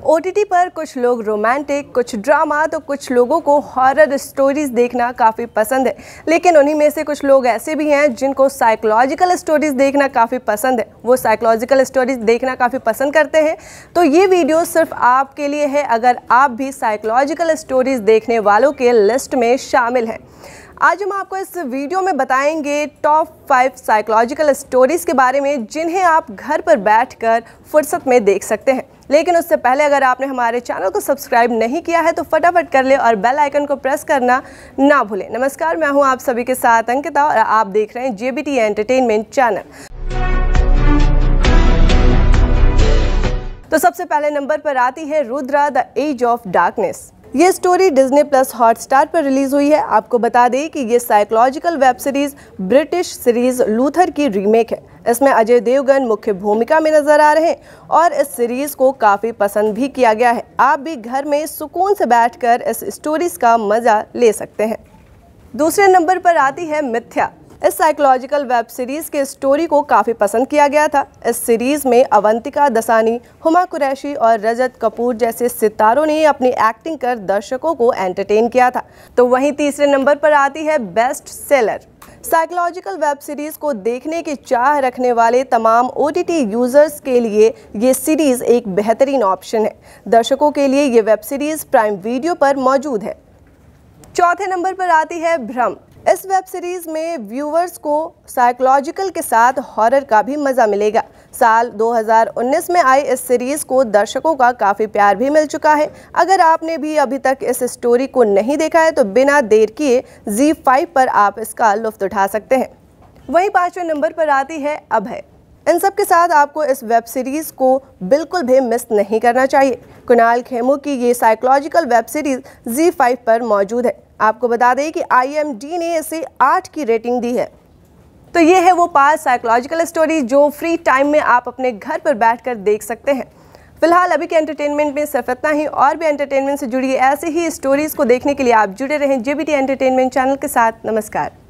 ओ पर कुछ लोग रोमांटिक कुछ ड्रामा तो कुछ लोगों को हॉरर स्टोरीज़ देखना काफ़ी पसंद है लेकिन उन्हीं में से कुछ लोग ऐसे भी हैं जिनको साइकोलॉजिकल स्टोरीज़ देखना काफ़ी पसंद है वो साइकोलॉजिकल स्टोरीज़ देखना काफ़ी पसंद करते हैं तो ये वीडियो सिर्फ आपके लिए है अगर आप भी साइकोलॉजिकल स्टोरीज़ देखने वालों के लिस्ट में शामिल हैं आज हम आपको इस वीडियो में बताएंगे टॉप फाइव साइकोलॉजिकल स्टोरीज़ के बारे में जिन्हें आप घर पर बैठकर फुर्सत में देख सकते हैं लेकिन उससे पहले अगर आपने हमारे चैनल को सब्सक्राइब नहीं किया है तो फटाफट कर ले और बेल आइकन को प्रेस करना ना भूलें नमस्कार मैं हूं आप सभी के साथ अंकिता और आप देख रहे हैं जेबीटी एंटरटेनमेंट चैनल तो सबसे पहले नंबर पर आती है Rudra the edge of darkness ये स्टोरी डिज्नी प्लस हॉटस्टार पर रिलीज हुई है आपको बता दें कि ये psychological web series British series Luther की रीमेक है इसमें अजय देवगन मुख्य भूमिका में नजर आ रहे हैं और इस सीरीज को काफ़ी पसंद भी किया गया है आप भी घर में सुकून से बैठकर इस स्टोरीज का मज़ा ले सकते हैं दूसरे नंबर पर आती है मिथ्या इस साइकोलॉजिकल वेब सीरीज़ के स्टोरी को काफ़ी पसंद किया गया था इस सीरीज़ में अवंतिका दसानी हुमा कुरैशी और रजत कपूर जैसे सितारों ने अपनी एक्टिंग कर दर्शकों को एंटरटेन किया था तो वहीं तीसरे नंबर पर आती है best seller psychological web series को देखने की चाह रखने वाले तमाम ओ यूज़र्स के लिए ये सीरीज़ एक बेहतरीन ऑप्शन है दर्शकों के लिए ये वेब सीरीज़ प्राइम वीडियो पर मौजूद है चौथे नंबर पर आती है भ्रम इस वेब सीरीज में व्यूवर्स को साइकोलॉजिकल के साथ हॉरर का भी मज़ा मिलेगा साल 2019 में आई इस सीरीज़ को दर्शकों का काफ़ी प्यार भी मिल चुका है अगर आपने भी अभी तक इस स्टोरी को नहीं देखा है तो बिना देर किए जी फाइव पर आप इसका लुफ्त उठा सकते हैं वहीं पाँचवें नंबर पर आती है अभय इन सब के साथ आपको इस वेब सीरीज़ को बिल्कुल भी मिस नहीं करना चाहिए कुणाल खेमू की ये psychological web series Zee five पर मौजूद है आपको बता दें कि आईएमडी ने इसे आठ की रेटिंग दी है तो ये है वो पाँच साइकोलॉजिकल स्टोरी जो फ्री टाइम में आप अपने घर पर बैठकर देख सकते हैं फिलहाल अभी के एंटरटेनमेंट में सिर्फ इतना ही और भी एंटरटेनमेंट से जुड़ी ऐसी ही स्टोरीज़ को देखने के लिए आप जुड़े रहें जेबीटी एंटरटेनमेंट चैनल के साथ नमस्कार